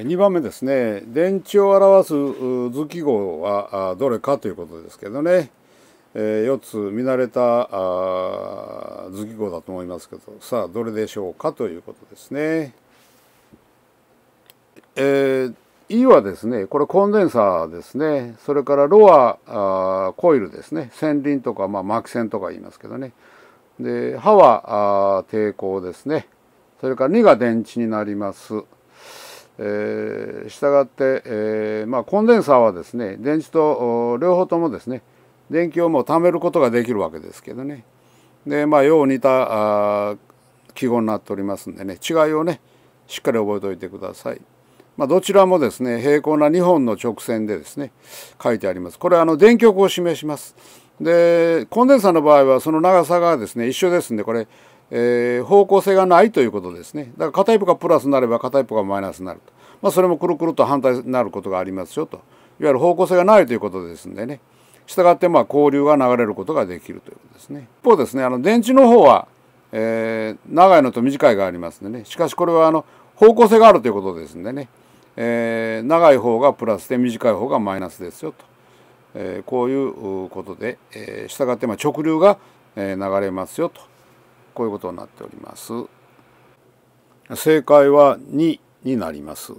2番目ですね電池を表す図記号はどれかということですけどね、え4つ見慣れた図記号だと思いますけどさあどれでしょうかということですね。え E はですねこれコンデンサーですねそれからロはコイルですね線輪とか、まあ、線とか言いますけどねで歯は抵抗ですねそれから2が電池になります。えた従って、えー、まあ、コンデンサーはですね電池と両方ともですね電気をもう貯めることができるわけですけどねでまあよう似た記号になっておりますんでね違いをねしっかり覚えておいてください。まあ、どちらもですね平行な2本の直線でですね書いてあります。これあの電極を示します。でコンデンサーの場合はその長さがですね一緒ですんでこれえー、方向性がないということですねだから片一方がプラスになれば片一方がマイナスになると、まあ、それもくるくると反対になることがありますよといわゆる方向性がないということですんでねしたがってまあ交流が流れることができるということですね一方ですねあの電池の方は、えー、長いのと短いがありますんでねしかしこれはあの方向性があるということですんでね、えー、長い方がプラスで短い方がマイナスですよと、えこういうことで、えー、したがってま直流が流れますよと。こういうことになっております。正解は2になります。